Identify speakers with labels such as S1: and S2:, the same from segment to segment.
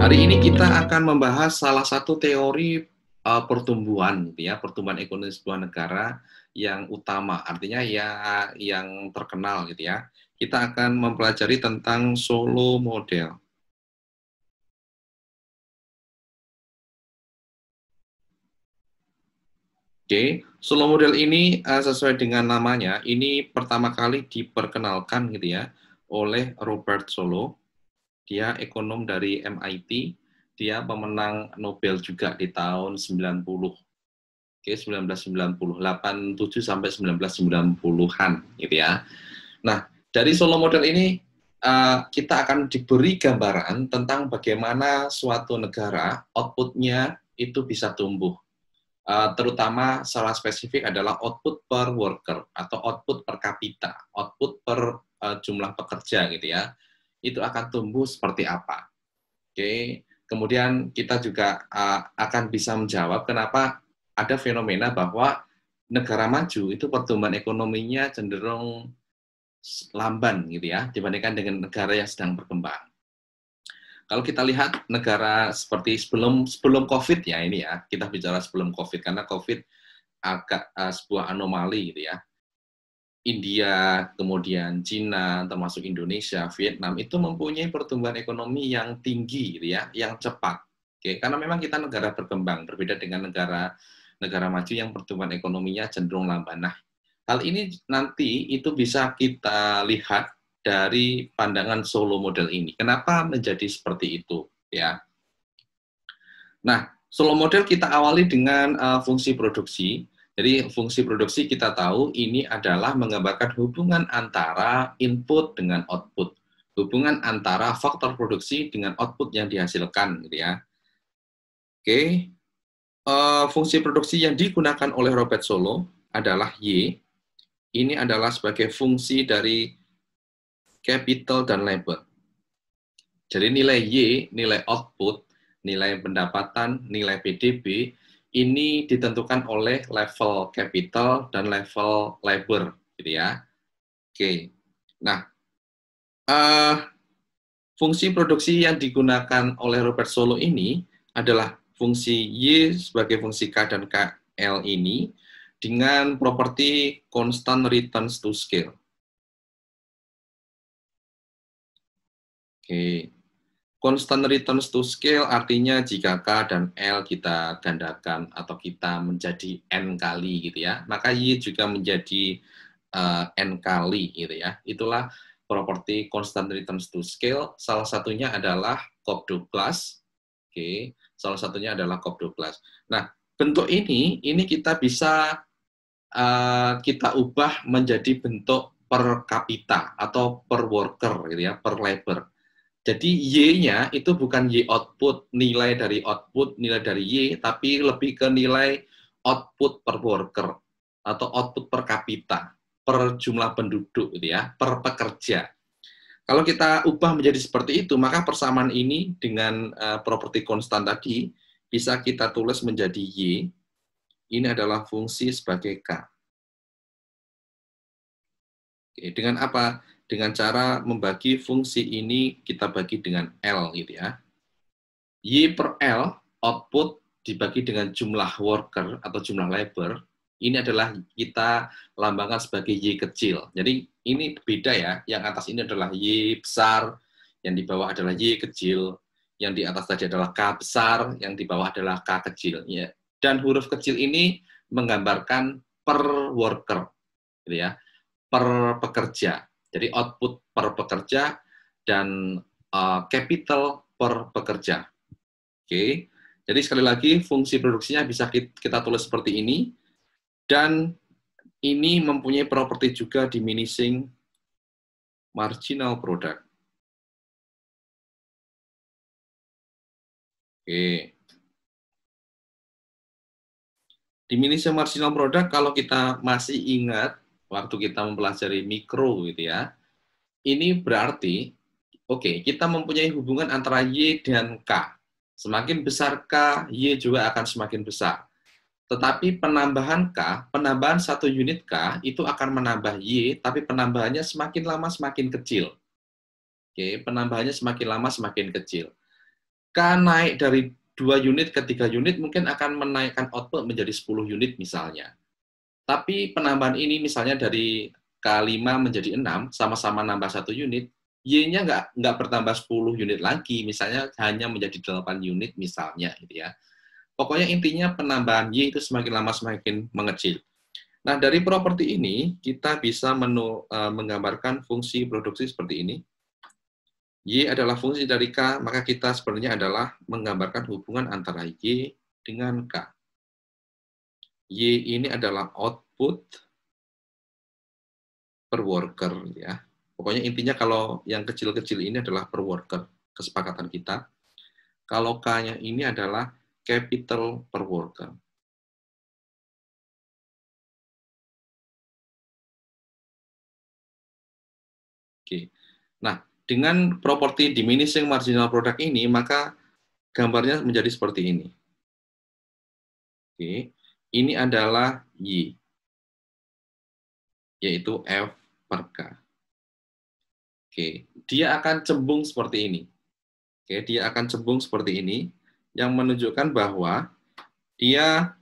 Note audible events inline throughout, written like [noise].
S1: Hari ini kita akan membahas salah satu teori uh, pertumbuhan, ya, pertumbuhan ekonomi sebuah negara yang utama, artinya ya
S2: yang terkenal, gitu ya. Kita akan mempelajari tentang solo model. Oke, okay. solo model ini uh, sesuai dengan namanya, ini
S1: pertama kali diperkenalkan gitu ya oleh Robert Solo dia ekonom dari MIT. Dia pemenang Nobel juga di tahun 90. Oke, 1990, 87 sampai 1990-an gitu ya. Nah, dari solo model ini eh, kita akan diberi gambaran tentang bagaimana suatu negara outputnya itu bisa tumbuh. Eh, terutama salah spesifik adalah output per worker atau output per kapita, output per eh, jumlah pekerja gitu ya itu akan tumbuh seperti apa. Oke, kemudian kita juga akan bisa menjawab kenapa ada fenomena bahwa negara maju itu pertumbuhan ekonominya cenderung lamban gitu ya dibandingkan dengan negara yang sedang berkembang. Kalau kita lihat negara seperti sebelum sebelum Covid ya ini ya kita bicara sebelum Covid karena Covid agak uh, sebuah anomali gitu ya India, kemudian Cina, termasuk Indonesia, Vietnam itu mempunyai pertumbuhan ekonomi yang tinggi, gitu ya, yang cepat. Oke, karena memang kita negara berkembang, berbeda dengan negara negara maju yang pertumbuhan ekonominya cenderung lambat. Nah, hal ini nanti itu bisa kita lihat dari pandangan solo model ini. Kenapa menjadi seperti itu, ya? Nah, solo model kita awali dengan uh, fungsi produksi, jadi fungsi produksi kita tahu ini adalah menggambarkan hubungan antara input dengan output, hubungan antara faktor produksi dengan output yang dihasilkan, gitu ya. Oke, uh, fungsi produksi yang digunakan oleh Robert Solo adalah y. Ini adalah sebagai fungsi dari capital dan labor. Jadi nilai y, nilai output, nilai pendapatan, nilai PDB ini ditentukan oleh level capital dan level labor, gitu ya. Oke. Nah, uh, fungsi produksi yang digunakan oleh Robert Solo ini adalah fungsi Y sebagai fungsi
S2: K dan KL ini dengan properti constant returns to scale. Oke. Constant returns to scale artinya jika K dan L kita gandakan atau
S1: kita menjadi N kali gitu ya, maka Y juga menjadi uh, N kali gitu ya. Itulah properti constant returns to scale. Salah satunya adalah Cobb-Douglas. Oke, okay. salah satunya adalah Cobb-Douglas. Nah, bentuk ini ini kita bisa uh, kita ubah menjadi bentuk per kapita atau per worker gitu ya, per labor jadi Y-nya itu bukan Y output, nilai dari output, nilai dari Y, tapi lebih ke nilai output per worker atau output per kapita, per jumlah penduduk gitu ya, per pekerja. Kalau kita ubah menjadi seperti itu, maka persamaan ini dengan uh, properti konstan tadi bisa kita tulis menjadi Y. Ini adalah fungsi sebagai K. Oke, dengan apa? dengan cara membagi fungsi ini kita bagi dengan L gitu ya. Y per L output dibagi dengan jumlah worker atau jumlah labor ini adalah kita lambangkan sebagai Y kecil. Jadi ini beda ya, yang atas ini adalah Y besar, yang di bawah adalah Y kecil, yang di atas tadi adalah K besar, yang di bawah adalah K kecil. Ya. Dan huruf kecil ini menggambarkan per worker, gitu ya, per pekerja. Jadi output per pekerja dan uh, capital per pekerja. Oke. Okay. Jadi sekali lagi fungsi produksinya bisa kita tulis seperti ini dan ini mempunyai properti juga
S2: diminishing marginal product. Oke. Diminishing marginal product kalau kita masih ingat waktu kita mempelajari
S1: mikro gitu ya, ini berarti oke, okay, kita mempunyai hubungan antara Y dan K. Semakin besar K, Y juga akan semakin besar. Tetapi penambahan K, penambahan satu unit K itu akan menambah Y, tapi penambahannya semakin lama semakin kecil. Oke, penambahannya semakin lama semakin kecil. K naik dari 2 unit ke 3 unit mungkin akan menaikkan output menjadi 10 unit misalnya. Tapi penambahan ini misalnya dari K5 menjadi 6, sama-sama nambah satu unit, Y-nya nggak nggak bertambah 10 unit lagi, misalnya hanya menjadi 8 unit misalnya gitu ya. Pokoknya intinya penambahan Y itu semakin lama semakin mengecil. Nah, dari properti ini kita bisa menu, uh, menggambarkan fungsi produksi seperti ini. Y adalah fungsi dari K,
S2: maka kita sebenarnya adalah menggambarkan hubungan antara Y dengan K. Y ini adalah output
S1: per worker ya. Pokoknya intinya kalau yang kecil-kecil ini adalah per worker kesepakatan
S2: kita. Kalau K-nya ini adalah capital per worker. Oke. Nah, dengan properti diminishing marginal product ini, maka gambarnya menjadi seperti ini. Oke. Ini adalah Y, yaitu F per K. Oke, dia akan cembung seperti ini.
S1: Oke, dia akan cembung seperti ini, yang menunjukkan bahwa dia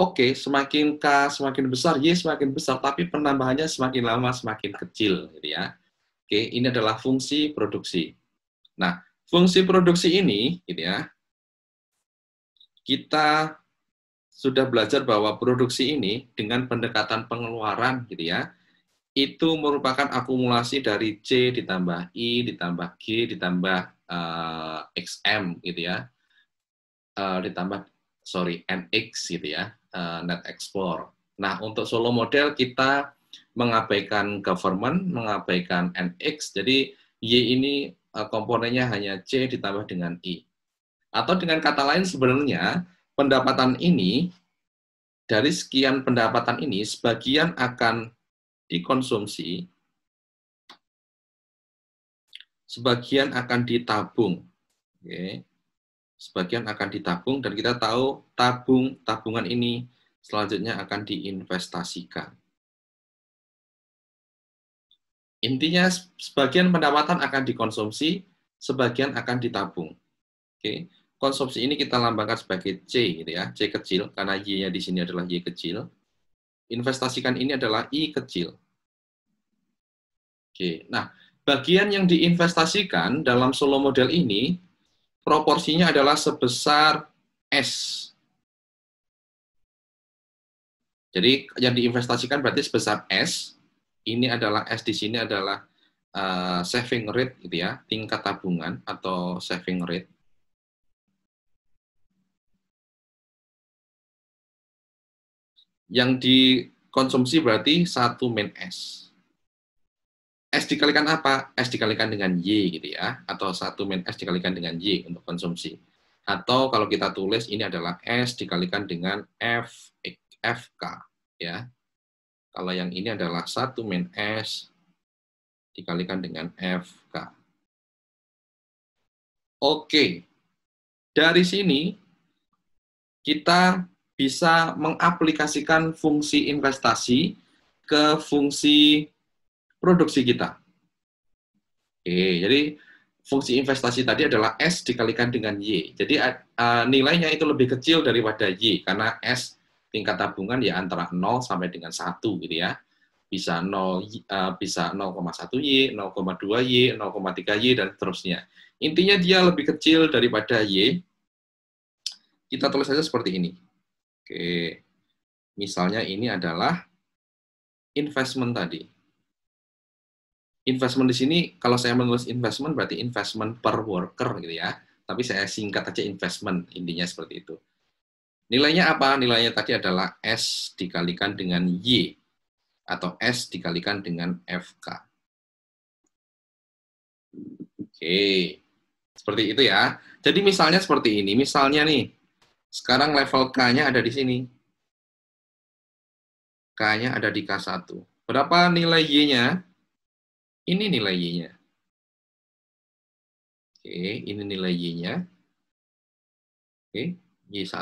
S1: oke, okay, semakin K semakin besar, Y semakin besar, tapi penambahannya semakin lama semakin kecil. Gitu ya. Oke, ini adalah fungsi produksi. Nah, fungsi produksi ini, gitu ya, kita sudah belajar bahwa produksi ini dengan pendekatan pengeluaran gitu ya, itu merupakan akumulasi dari C ditambah I ditambah G ditambah uh, eh, XM gitu ya, uh, ditambah sorry NX gitu ya, uh, net export. Nah untuk solo model kita mengabaikan government, mengabaikan NX, jadi Y ini uh, komponennya hanya C ditambah dengan I. Atau dengan kata lain sebenarnya pendapatan ini dari sekian pendapatan ini sebagian akan dikonsumsi sebagian akan ditabung oke sebagian akan ditabung dan kita tahu tabung tabungan ini selanjutnya akan diinvestasikan intinya sebagian pendapatan akan dikonsumsi sebagian akan ditabung oke konsumsi ini kita lambangkan sebagai C gitu ya, C kecil karena Y-nya di sini adalah Y kecil. Investasikan ini adalah I kecil. Oke. Nah, bagian yang diinvestasikan dalam solo model ini proporsinya adalah sebesar S. Jadi yang diinvestasikan berarti sebesar S. Ini
S2: adalah S di sini adalah uh, saving rate gitu ya, tingkat tabungan atau saving rate yang dikonsumsi berarti satu min S.
S1: S dikalikan apa? S dikalikan dengan Y gitu ya, atau satu min S dikalikan dengan Y untuk konsumsi. Atau kalau kita tulis ini adalah S dikalikan dengan
S2: F, FK ya. Kalau yang ini adalah satu min S dikalikan dengan FK. Oke, dari sini kita
S1: bisa mengaplikasikan fungsi investasi ke fungsi produksi kita. Oke, jadi fungsi investasi tadi adalah S dikalikan dengan Y. Jadi eh, eh, nilainya itu lebih kecil daripada Y, karena S tingkat tabungan ya antara 0 sampai dengan 1 gitu ya. Bisa 0, nol eh, bisa 0,1Y, 0,2Y, 0,3Y, dan seterusnya. Intinya dia lebih kecil daripada Y. Kita tulis saja seperti ini. Oke. Misalnya ini adalah investment tadi. Investment di sini, kalau saya menulis investment berarti investment per worker gitu ya. Tapi saya singkat aja investment, intinya seperti itu. Nilainya apa? Nilainya tadi adalah S dikalikan dengan Y atau S dikalikan dengan FK. Oke, seperti itu ya. Jadi misalnya seperti ini, misalnya nih, sekarang level K-nya ada di sini.
S2: K-nya ada di K1. Berapa nilai Y-nya? Ini nilai Y-nya. Oke, ini nilai Y-nya. Oke, Y1.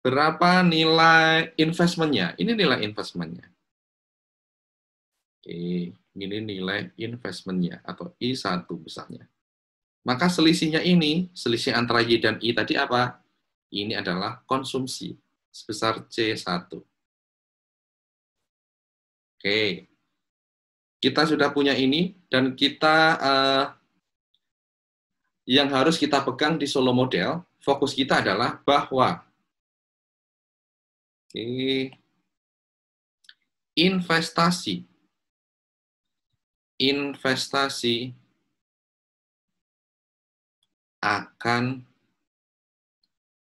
S2: Berapa nilai investment-nya? Ini nilai investment-nya.
S1: Oke, ini nilai investment-nya atau I1 besarnya. Maka selisihnya ini, selisih antara Y dan I tadi apa? Ini adalah konsumsi
S2: sebesar C1. Oke. Kita sudah punya ini, dan kita eh,
S1: yang harus kita pegang di solo model, fokus kita adalah bahwa
S2: Oke. Investasi. Investasi akan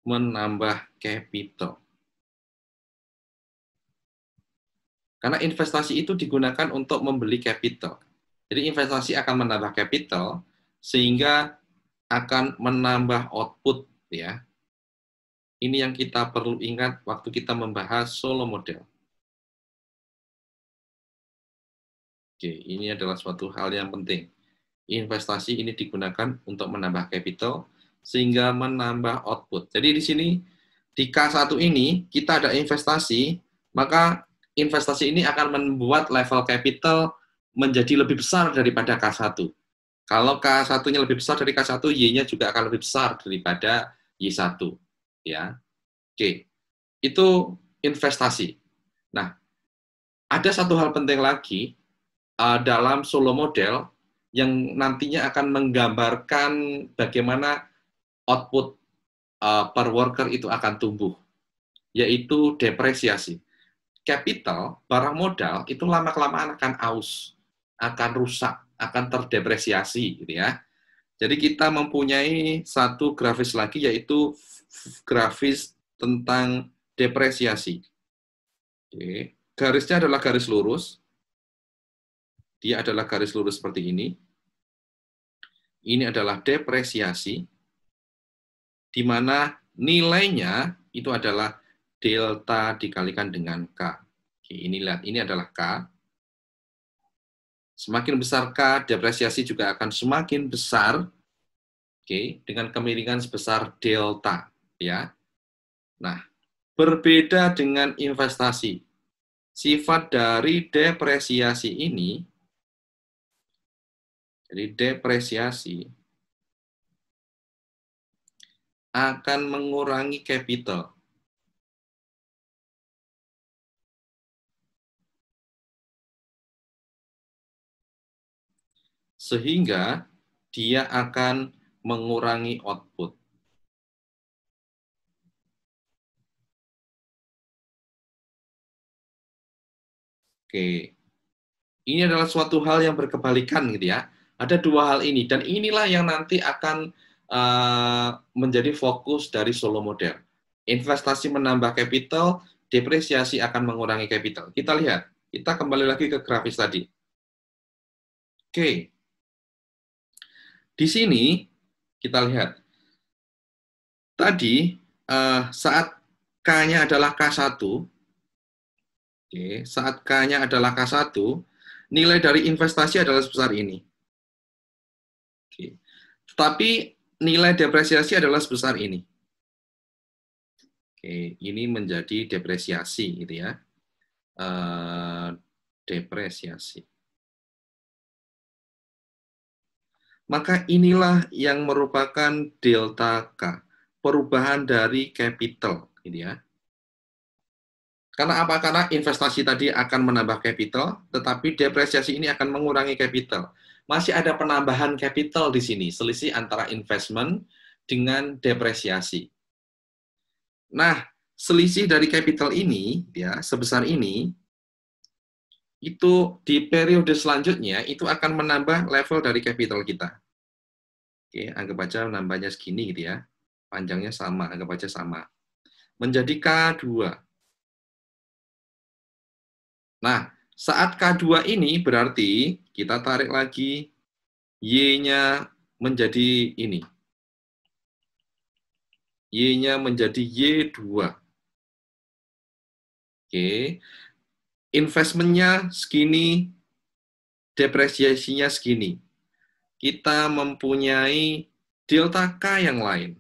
S2: menambah capital. Karena investasi itu digunakan
S1: untuk membeli capital. Jadi investasi akan menambah capital sehingga
S2: akan menambah output ya. Ini yang kita perlu ingat waktu kita membahas solo model. Oke, ini adalah suatu hal yang penting investasi ini digunakan
S1: untuk menambah capital sehingga menambah output. Jadi di sini di K1 ini kita ada investasi, maka investasi ini akan membuat level capital menjadi lebih besar daripada K1. Kalau K1-nya lebih besar dari K1, Y-nya juga akan lebih besar daripada Y1, ya. Oke. Itu investasi. Nah, ada satu hal penting lagi eh, dalam solo model yang nantinya akan menggambarkan bagaimana output uh, per worker itu akan tumbuh, yaitu depresiasi. Capital, barang modal, itu lama-kelamaan akan aus, akan rusak, akan terdepresiasi. Gitu ya. Jadi kita mempunyai satu grafis lagi, yaitu grafis tentang depresiasi. Oke. Garisnya adalah garis lurus, dia adalah garis lurus seperti ini. Ini adalah depresiasi, di mana nilainya itu adalah delta dikalikan dengan K. Oke, ini lihat, ini adalah K. Semakin besar K, depresiasi juga akan semakin besar Oke, dengan kemiringan sebesar delta ya. Nah, berbeda dengan investasi. Sifat dari depresiasi
S2: ini jadi depresiasi akan mengurangi capital. Sehingga dia akan mengurangi output. Oke. Ini adalah suatu hal yang berkebalikan gitu ya ada dua hal ini dan inilah yang nanti
S1: akan uh, menjadi fokus dari solo model. Investasi menambah capital, depresiasi akan mengurangi capital. Kita lihat, kita kembali lagi ke grafis
S2: tadi. Oke. Okay. Di sini kita lihat. Tadi uh, saat
S1: K-nya adalah K1, Oke, saat K-nya adalah K1,
S2: nilai dari investasi adalah sebesar ini. Tapi nilai depresiasi adalah sebesar ini. Oke,
S1: ini menjadi depresiasi gitu ya. Uh, depresiasi.
S2: Maka inilah
S1: yang merupakan delta K, perubahan dari capital gitu ya. Karena apa? Karena investasi tadi akan menambah capital, tetapi depresiasi ini akan mengurangi capital masih ada penambahan capital di sini, selisih antara investment dengan depresiasi. Nah, selisih dari capital ini ya sebesar ini itu di periode selanjutnya itu akan menambah level dari capital kita. Oke, anggap aja nambahnya segini gitu ya. Panjangnya sama, anggap aja sama. Menjadi K2. Nah, saat K2 ini berarti kita tarik lagi Y-nya menjadi
S2: ini. Y-nya menjadi Y2. Oke. Investmentnya segini,
S1: depresiasinya segini. Kita mempunyai delta K yang lain.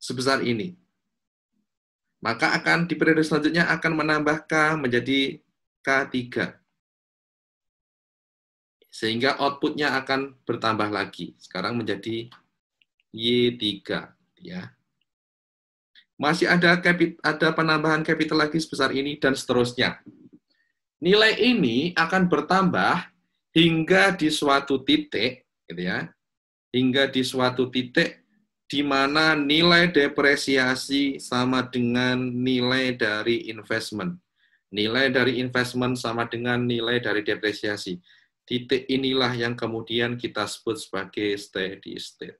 S1: Sebesar ini maka akan di periode selanjutnya akan menambah K menjadi K3. Sehingga outputnya akan bertambah lagi. Sekarang menjadi Y3. Ya. Masih ada, kapit, ada penambahan capital lagi sebesar ini, dan seterusnya. Nilai ini akan bertambah hingga di suatu titik, gitu ya, hingga di suatu titik di mana nilai depresiasi sama dengan nilai dari investment. Nilai dari investment sama dengan nilai dari depresiasi. Titik inilah yang kemudian kita sebut
S2: sebagai steady state.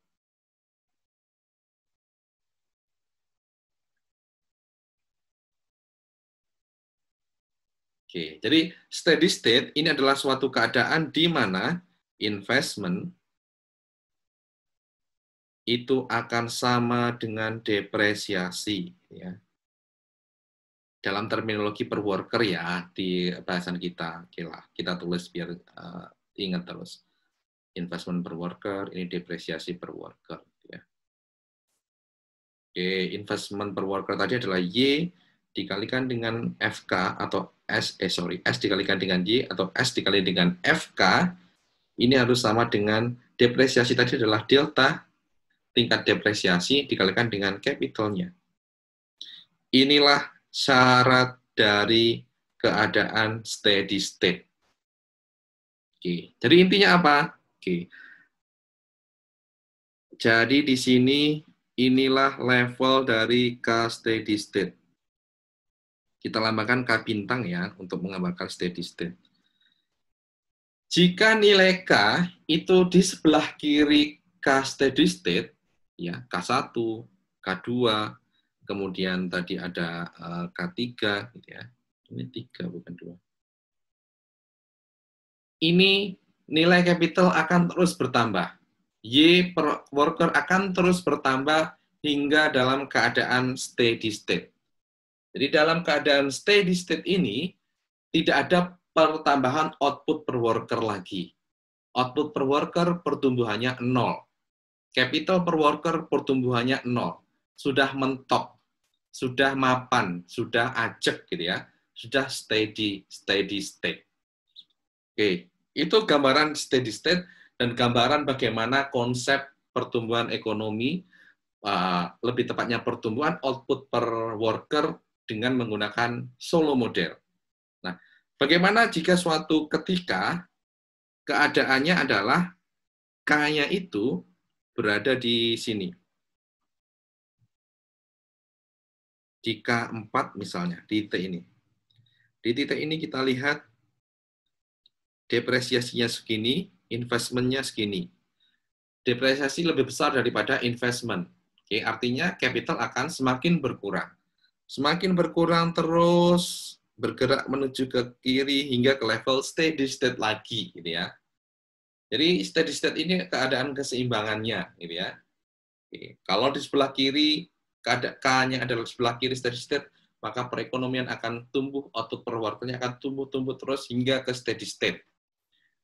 S2: Oke,
S1: jadi steady state ini adalah suatu keadaan di mana investment itu akan sama dengan depresiasi ya. Dalam terminologi per worker ya di bahasan kita, kita tulis biar uh, ingat terus. Investment per worker, ini depresiasi per worker ya. Oke, investment per worker tadi adalah Y dikalikan dengan FK atau S eh sorry, S dikalikan dengan Y atau S dikali dengan FK ini harus sama dengan depresiasi tadi adalah delta tingkat depresiasi dikalikan dengan capitalnya. Inilah syarat dari keadaan steady state. Oke. Jadi intinya apa? Oke. Jadi di sini inilah level dari K steady state. Kita lambangkan K bintang ya untuk menggambarkan steady state. Jika nilai K itu di sebelah kiri K steady state, ya K1, K2, kemudian tadi ada eh, K3 gitu ya. Ini tiga bukan dua. Ini nilai capital akan terus bertambah. Y per worker akan terus bertambah hingga dalam keadaan steady state. Jadi dalam keadaan steady state ini tidak ada pertambahan output per worker lagi. Output per worker pertumbuhannya nol. Capital per worker pertumbuhannya nol, sudah mentok, sudah mapan, sudah ajek gitu ya, sudah steady, steady state. Oke, itu gambaran steady state dan gambaran bagaimana konsep pertumbuhan ekonomi, uh, lebih tepatnya pertumbuhan output per worker dengan menggunakan solo model. Nah, bagaimana jika suatu ketika keadaannya adalah kaya itu berada di sini. Di K4 misalnya, di titik ini. Di titik ini kita lihat depresiasinya segini, investmentnya segini. Depresiasi lebih besar daripada investment. Oke, artinya capital akan semakin berkurang. Semakin berkurang terus bergerak menuju ke kiri hingga ke level steady state lagi gitu ya. Jadi steady state ini keadaan keseimbangannya, gitu ya. Oke. Kalau di sebelah kiri keadaannya adalah sebelah kiri steady state, maka perekonomian akan tumbuh, output perwartanya akan tumbuh-tumbuh terus hingga ke steady state.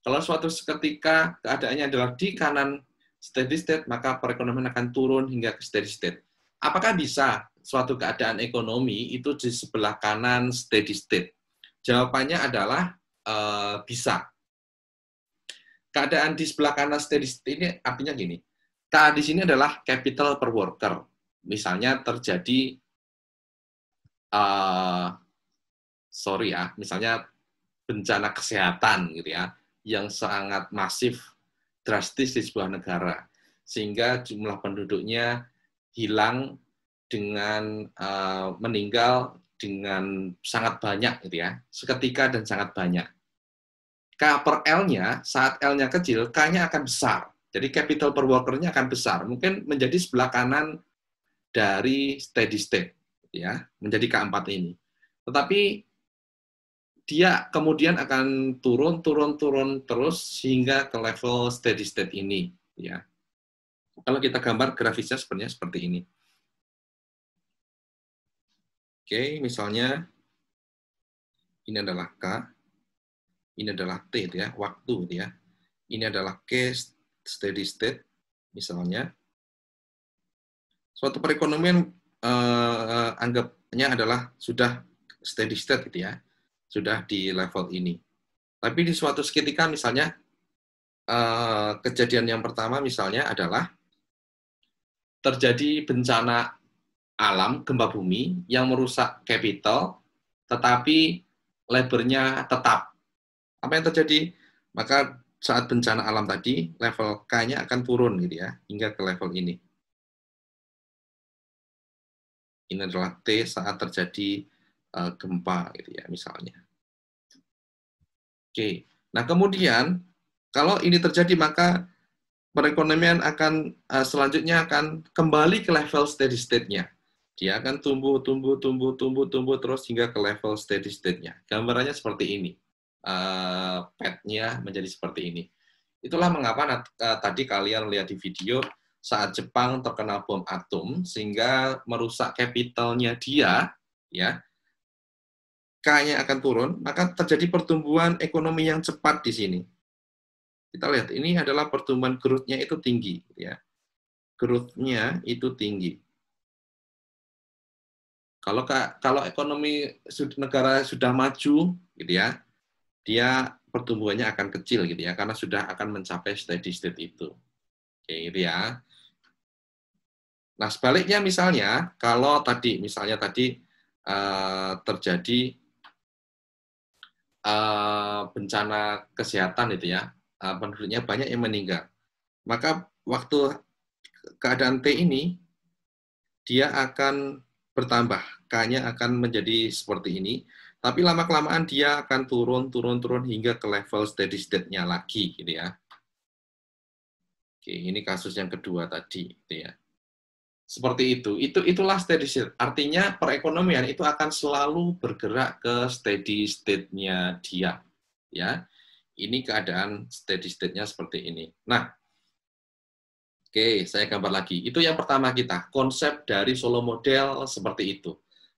S1: Kalau suatu ketika keadaannya adalah di kanan steady state, maka perekonomian akan turun hingga ke steady state. Apakah bisa suatu keadaan ekonomi itu di sebelah kanan steady state? Jawabannya adalah e, bisa keadaan di sebelah kanan steady state ini artinya gini. Keadaan di sini adalah capital per worker. Misalnya terjadi uh, sorry ya, misalnya bencana kesehatan gitu ya, yang sangat masif drastis di sebuah negara, sehingga jumlah penduduknya hilang dengan uh, meninggal dengan sangat banyak gitu ya, seketika dan sangat banyak. K per L-nya, saat L-nya kecil, K-nya akan besar. Jadi capital per worker-nya akan besar. Mungkin menjadi sebelah kanan dari steady state, ya, menjadi K4 ini. Tetapi dia kemudian akan turun, turun, turun terus sehingga ke level steady state ini,
S2: ya. Kalau kita gambar grafisnya sebenarnya seperti ini. Oke, misalnya ini adalah K
S1: ini adalah T itu ya, waktu itu ya. Ini adalah case steady state misalnya. Suatu perekonomian eh, anggapnya adalah sudah steady state gitu ya. Sudah di level ini. Tapi di suatu seketika misalnya eh, kejadian yang pertama misalnya adalah terjadi bencana alam gempa bumi yang merusak capital tetapi labornya
S2: tetap apa yang terjadi? Maka saat bencana alam tadi, level K-nya akan turun gitu ya, hingga ke level ini. Ini adalah T saat terjadi e, gempa gitu ya, misalnya.
S1: Oke. Nah, kemudian kalau ini terjadi maka perekonomian akan e, selanjutnya akan kembali ke level steady state-nya. Dia akan tumbuh, tumbuh, tumbuh, tumbuh, tumbuh terus hingga ke level steady state-nya. Gambarannya seperti ini. Eh, petnya menjadi seperti ini. Itulah mengapa eh, tadi kalian lihat di video saat Jepang terkena bom atom sehingga merusak kapitalnya dia, ya kayaknya akan turun, maka terjadi pertumbuhan ekonomi yang cepat di sini. Kita lihat, ini adalah pertumbuhan growth-nya itu tinggi. ya Growth-nya itu tinggi. Kalau kalau ekonomi negara sudah maju, gitu ya, dia pertumbuhannya akan kecil gitu ya karena sudah akan mencapai steady state itu. Oke gitu ya. Nah sebaliknya misalnya kalau tadi misalnya tadi uh, terjadi uh, bencana kesehatan itu ya uh, penduduknya banyak yang meninggal maka waktu keadaan T ini dia akan bertambah K-nya akan menjadi seperti ini tapi lama-kelamaan dia akan turun, turun, turun hingga ke level steady state-nya lagi, gitu ya. Oke, ini kasus yang kedua tadi, gitu ya. Seperti itu. Itu itulah steady state. Artinya perekonomian itu akan selalu bergerak ke steady state-nya dia, ya. Ini keadaan steady state-nya seperti ini. Nah, Oke, saya gambar lagi. Itu yang pertama kita, konsep dari solo model seperti itu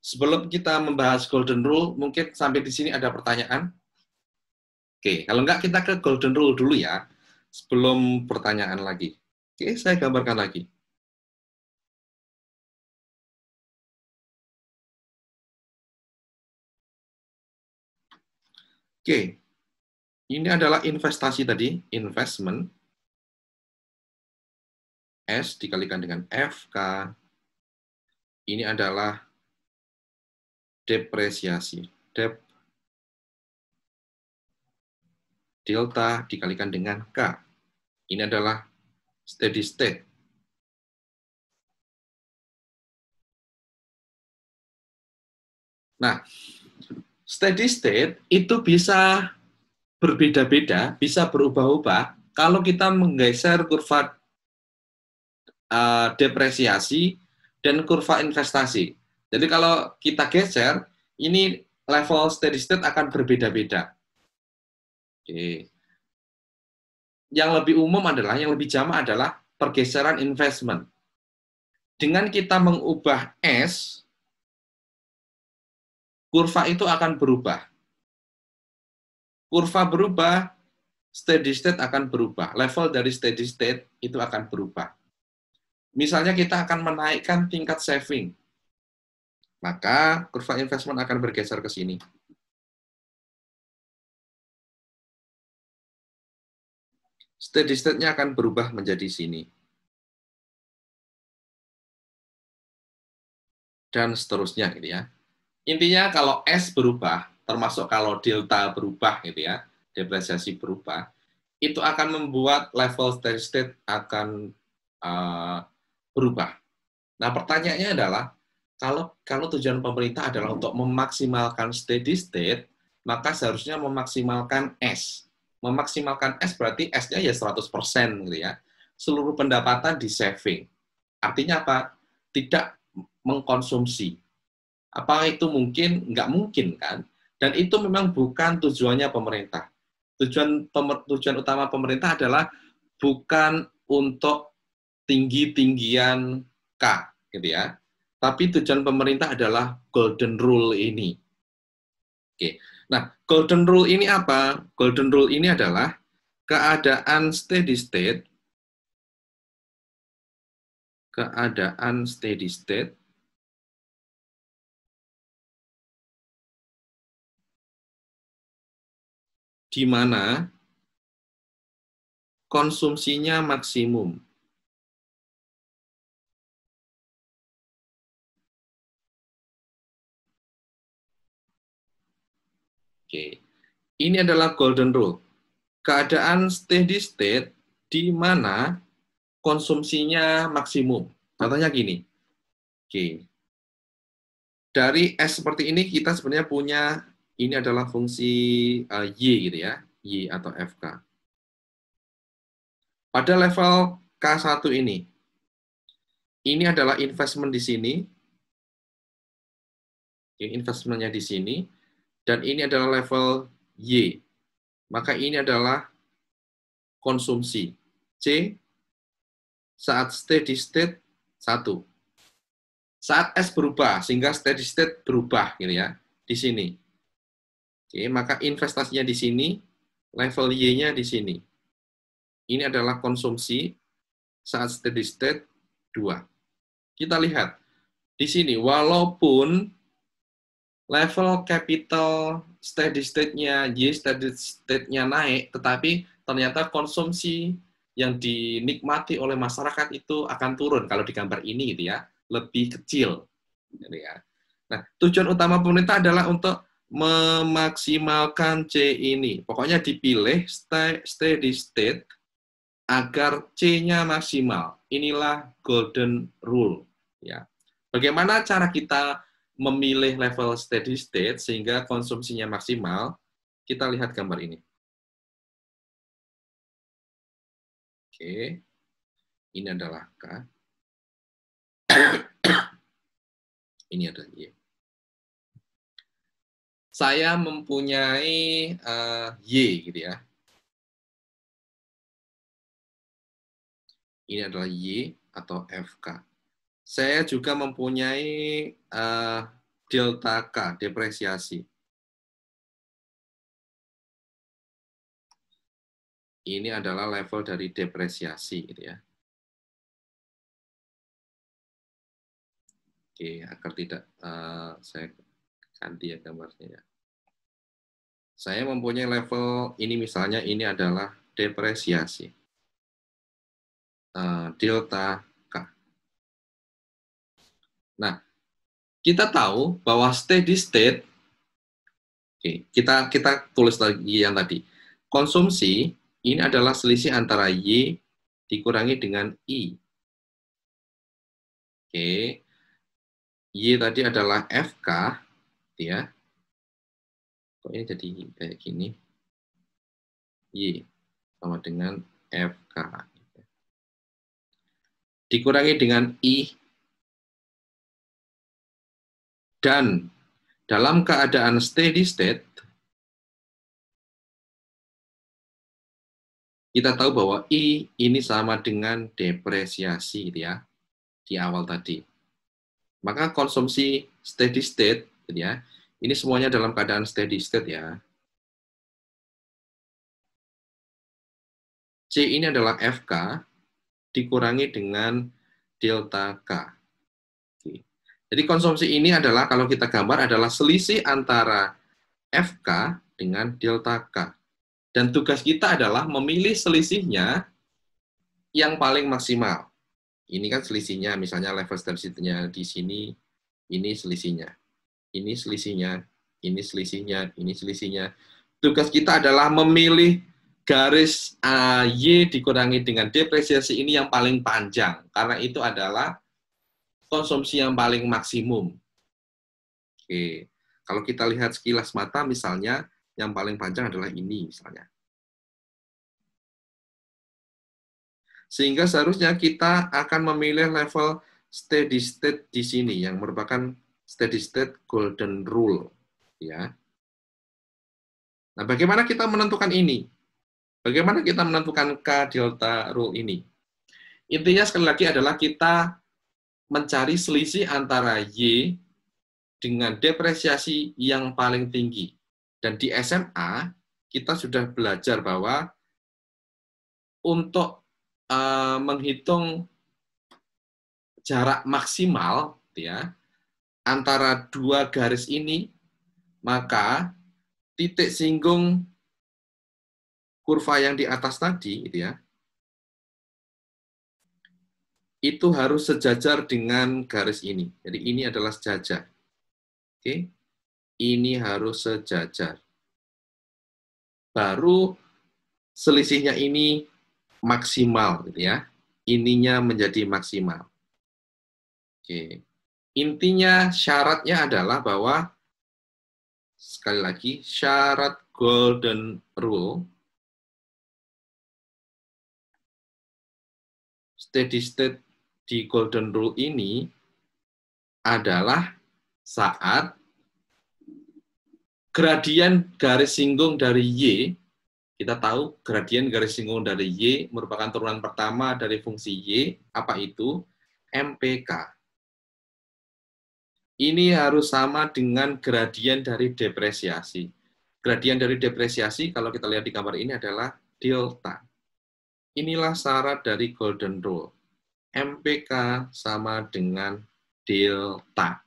S1: sebelum kita membahas golden rule, mungkin sampai di sini ada pertanyaan?
S2: Oke, kalau enggak kita ke golden rule dulu ya, sebelum pertanyaan lagi. Oke, saya gambarkan lagi. Oke, ini adalah investasi tadi, investment. S dikalikan dengan FK. Ini adalah depresiasi. Dep delta dikalikan dengan K. Ini adalah steady state. Nah, steady state itu
S1: bisa berbeda-beda, bisa berubah-ubah. Kalau kita menggeser kurva eh, depresiasi dan kurva investasi. Jadi kalau kita geser, ini level steady state akan berbeda-beda. Oke. Yang lebih umum adalah, yang lebih jamak
S2: adalah pergeseran investment. Dengan kita mengubah S, kurva itu akan berubah. Kurva berubah, steady state akan berubah. Level dari steady state
S1: itu akan berubah. Misalnya kita akan menaikkan tingkat saving
S2: maka kurva investment akan bergeser ke sini. Steady state-nya akan berubah menjadi sini. Dan seterusnya gitu ya. Intinya kalau S berubah, termasuk kalau delta
S1: berubah gitu ya, depresiasi berubah, itu akan membuat level steady state akan uh, berubah. Nah pertanyaannya adalah, kalau kalau tujuan pemerintah adalah untuk memaksimalkan steady state, maka seharusnya memaksimalkan S. Memaksimalkan S berarti S-nya ya 100% gitu ya. Seluruh pendapatan di saving. Artinya apa? Tidak mengkonsumsi. Apa itu mungkin? Nggak mungkin kan? Dan itu memang bukan tujuannya pemerintah. Tujuan pemer, tujuan utama pemerintah adalah bukan untuk tinggi-tinggian K, gitu ya tapi tujuan pemerintah adalah golden rule ini. Oke. Nah, golden rule ini apa? Golden rule ini adalah keadaan steady state
S2: keadaan steady state di mana konsumsinya maksimum. Oke. Ini adalah golden rule. Keadaan steady state di mana
S1: konsumsinya maksimum. Contohnya gini. Oke. Dari S seperti ini kita sebenarnya punya ini adalah fungsi uh, Y gitu ya, Y atau FK. Pada level K1 ini, ini adalah investment di sini, investmentnya di sini, dan ini adalah level Y. Maka ini adalah konsumsi. C saat steady state 1. Saat S berubah sehingga steady state berubah gitu ya di sini. Oke, maka investasinya di sini, level Y-nya di sini. Ini adalah konsumsi saat steady state 2. Kita lihat di sini walaupun level capital steady state-nya Y, steady state-nya naik, tetapi ternyata konsumsi yang dinikmati oleh masyarakat itu akan turun kalau di gambar ini gitu ya, lebih kecil. Jadi gitu ya. Nah, tujuan utama pemerintah adalah untuk memaksimalkan C ini. Pokoknya dipilih steady state agar C-nya maksimal. Inilah golden rule. Ya. Bagaimana cara kita
S2: memilih level steady state sehingga konsumsinya maksimal, kita lihat gambar ini. Oke, ini adalah K. [coughs] ini adalah Y. Saya mempunyai uh, Y gitu ya. Ini adalah Y atau FK saya juga mempunyai uh, delta K, depresiasi. Ini adalah level dari depresiasi. Gitu ya. Oke, agar tidak uh, saya ganti ya gambarnya ya. Saya mempunyai level ini misalnya ini adalah depresiasi. Uh, delta Nah, kita tahu bahwa steady state okay, kita kita tulis
S1: lagi yang tadi. Konsumsi ini adalah selisih antara Y dikurangi
S2: dengan I. Oke. Y tadi adalah FK, gitu ya. Kok ini jadi kayak gini? Y sama dengan FK. Dikurangi dengan I dan dalam keadaan steady state kita tahu bahwa I ini sama dengan
S1: depresiasi gitu ya di awal tadi. Maka konsumsi
S2: steady state gitu ya. Ini semuanya dalam keadaan steady state ya. C ini adalah FK dikurangi dengan delta K. Jadi konsumsi
S1: ini adalah kalau kita gambar adalah selisih antara FK dengan delta K. Dan tugas kita adalah memilih selisihnya yang paling maksimal. Ini kan selisihnya, misalnya level density di sini, ini selisihnya. Ini selisihnya, ini selisihnya, ini selisihnya. Tugas kita adalah memilih garis ay dikurangi dengan depresiasi ini yang paling panjang. Karena itu adalah konsumsi yang paling maksimum.
S2: Oke. Kalau kita lihat sekilas mata misalnya yang paling panjang adalah ini misalnya. Sehingga
S1: seharusnya kita akan memilih level steady state di sini yang merupakan steady state golden rule ya. Nah, bagaimana kita menentukan ini? Bagaimana kita menentukan K delta rule ini? Intinya sekali lagi adalah kita mencari selisih antara Y dengan depresiasi yang paling tinggi. Dan di SMA, kita sudah belajar bahwa untuk eh, menghitung jarak maksimal ya antara dua garis ini, maka titik singgung kurva yang di atas tadi, gitu ya, itu harus sejajar dengan garis ini. Jadi ini adalah sejajar. Oke. Ini harus sejajar. Baru selisihnya ini maksimal gitu ya. Ininya menjadi maksimal. Oke. Intinya
S2: syaratnya adalah bahwa sekali lagi syarat golden rule steady state di Golden Rule ini adalah
S1: saat gradien garis singgung dari Y, kita tahu gradien garis singgung dari Y merupakan turunan pertama dari fungsi Y, apa itu? MPK. Ini harus sama dengan gradien dari depresiasi. Gradien dari depresiasi kalau kita lihat di gambar ini adalah delta. Inilah syarat dari golden rule. MPK sama dengan delta.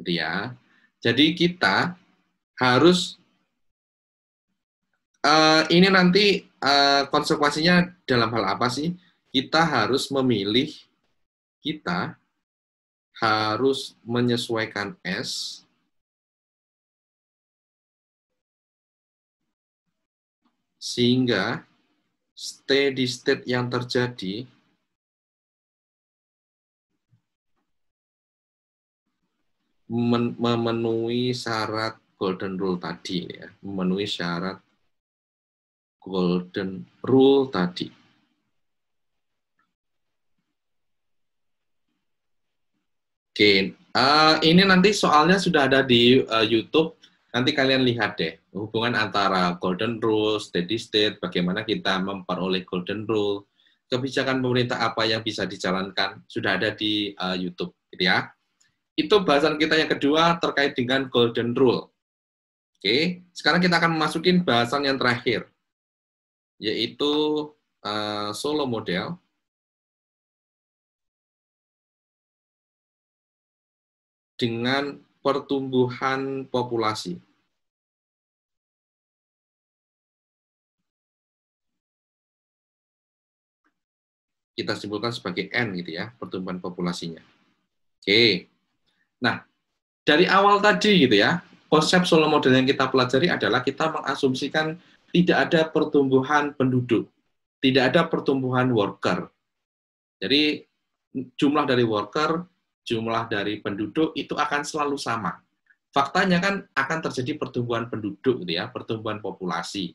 S1: Gitu ya. Jadi kita harus uh, ini nanti uh, konsekuensinya dalam hal apa
S2: sih? Kita harus memilih kita harus menyesuaikan S sehingga steady state yang terjadi memenuhi syarat golden rule tadi ya,
S1: memenuhi syarat golden rule tadi. Oke, uh, ini nanti soalnya sudah ada di uh, YouTube. Nanti kalian lihat deh hubungan antara golden rule, steady state, bagaimana kita memperoleh golden rule, kebijakan pemerintah apa yang bisa dijalankan sudah ada di uh, YouTube, gitu ya. Itu bahasan kita yang kedua terkait dengan golden rule. Oke, sekarang kita
S2: akan memasukin bahasan yang terakhir, yaitu uh, solo model. dengan pertumbuhan populasi. Kita simpulkan sebagai N gitu ya, pertumbuhan populasinya. Oke.
S1: Nah, dari awal tadi gitu ya, konsep solo model yang kita pelajari adalah kita mengasumsikan tidak ada pertumbuhan penduduk, tidak ada pertumbuhan worker. Jadi jumlah dari worker, jumlah dari penduduk itu akan selalu sama. Faktanya kan akan terjadi pertumbuhan penduduk gitu ya, pertumbuhan populasi.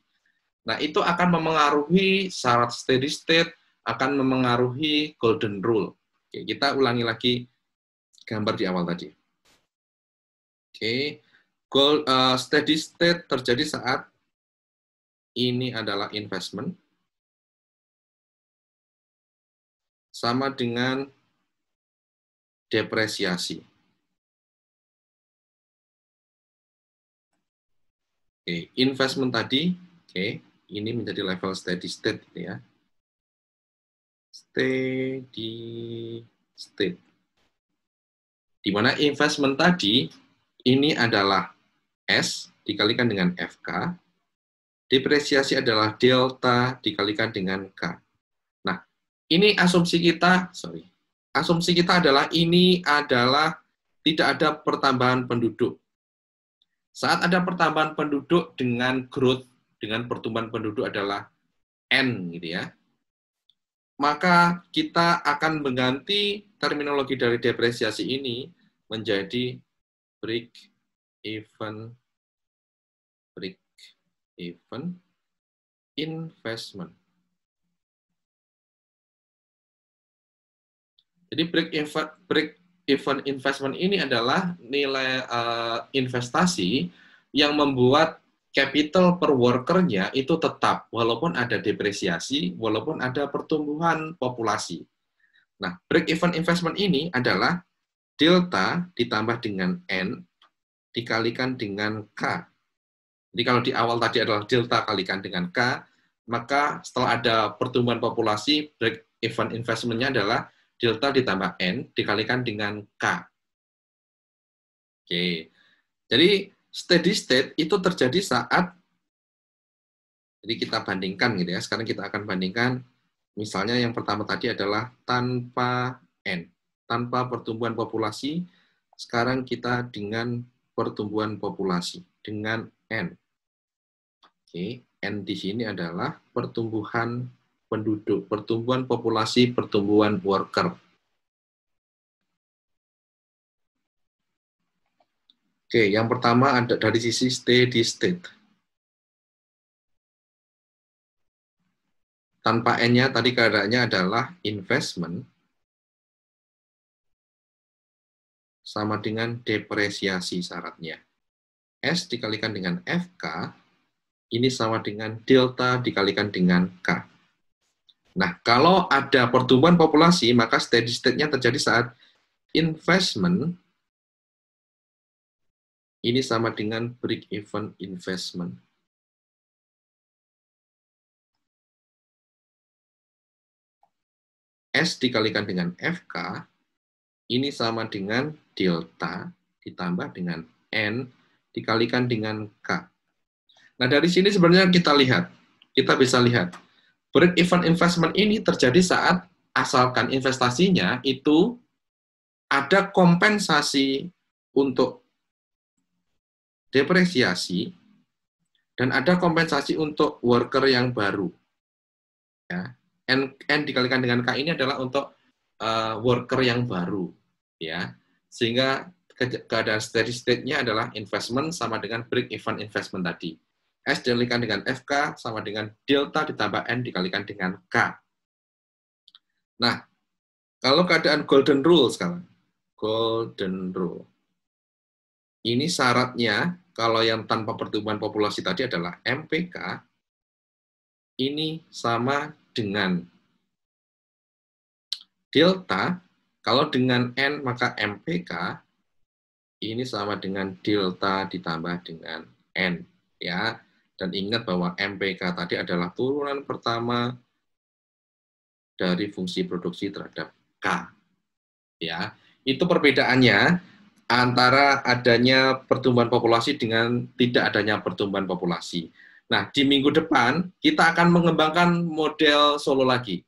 S1: Nah, itu akan memengaruhi syarat steady state, akan memengaruhi golden rule. Oke, kita ulangi lagi gambar di awal
S2: tadi. Oke, okay. goal uh, steady state terjadi saat ini adalah investment sama dengan depresiasi. Oke, okay. investment tadi, oke, okay. ini menjadi level steady state gitu ya.
S1: Steady state. Di mana investment tadi ini adalah S dikalikan dengan FK, depresiasi adalah delta dikalikan dengan K. Nah, ini asumsi kita, sorry, asumsi kita adalah ini adalah tidak ada pertambahan penduduk. Saat ada pertambahan penduduk dengan growth, dengan pertumbuhan penduduk adalah N gitu ya maka kita akan mengganti terminologi dari depresiasi ini
S2: menjadi break even break even investment. Jadi break even break even investment
S1: ini adalah nilai uh, investasi yang membuat capital per workernya itu tetap walaupun ada depresiasi, walaupun ada pertumbuhan populasi. Nah, break even investment ini adalah delta ditambah dengan n dikalikan dengan k. Jadi kalau di awal tadi adalah delta kalikan dengan k, maka setelah ada pertumbuhan populasi break even investment-nya adalah delta ditambah n dikalikan dengan k. Oke, jadi steady state itu terjadi saat jadi kita bandingkan gitu ya. Sekarang kita akan bandingkan misalnya yang pertama tadi adalah tanpa n, tanpa pertumbuhan populasi. Sekarang kita dengan pertumbuhan populasi dengan n. Oke, n di sini adalah pertumbuhan penduduk, pertumbuhan populasi, pertumbuhan worker.
S2: Oke, yang pertama ada dari sisi steady state. Tanpa N-nya tadi keadaannya adalah investment sama dengan depresiasi syaratnya. S dikalikan dengan FK,
S1: ini sama dengan delta dikalikan dengan K. Nah, kalau ada pertumbuhan populasi, maka steady state-nya terjadi saat investment
S2: ini sama dengan break even investment. S dikalikan dengan FK, ini sama dengan
S1: delta ditambah dengan N dikalikan dengan K. Nah, dari sini sebenarnya kita lihat, kita bisa lihat, break even investment ini terjadi saat asalkan investasinya itu ada kompensasi untuk depresiasi, dan ada kompensasi untuk worker yang baru. Ya. N, N dikalikan dengan K ini adalah untuk uh, worker yang baru. ya Sehingga keadaan steady state-nya adalah investment sama dengan break even investment tadi. S dikalikan dengan FK sama dengan delta ditambah N dikalikan dengan K. Nah, kalau keadaan golden rule sekarang, golden rule ini syaratnya kalau yang tanpa pertumbuhan populasi tadi adalah MPK ini sama dengan delta kalau dengan n maka MPK ini sama dengan delta ditambah dengan n ya dan ingat bahwa MPK tadi adalah turunan pertama dari fungsi produksi terhadap K. Ya, itu perbedaannya antara adanya pertumbuhan populasi dengan tidak adanya pertumbuhan populasi. Nah, di minggu depan kita akan mengembangkan model solo lagi.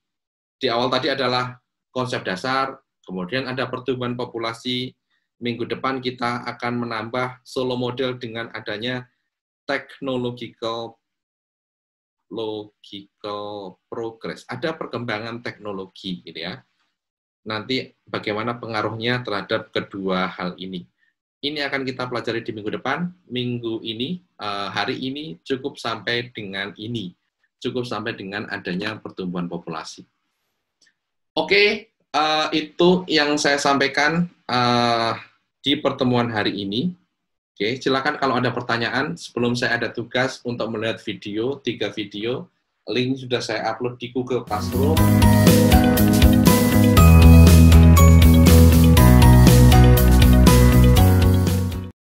S1: Di awal tadi adalah konsep dasar, kemudian ada pertumbuhan populasi. Minggu depan kita akan menambah solo model dengan adanya technological logical progress. Ada perkembangan teknologi gitu ya nanti bagaimana pengaruhnya terhadap kedua hal ini. Ini akan kita pelajari di minggu depan. Minggu ini, eh, hari ini cukup sampai dengan ini. Cukup sampai dengan adanya pertumbuhan populasi. Oke, eh, itu yang saya sampaikan eh, di pertemuan hari ini. Oke, silakan kalau ada pertanyaan. Sebelum saya ada tugas untuk melihat video, tiga video, link sudah saya upload di Google Classroom.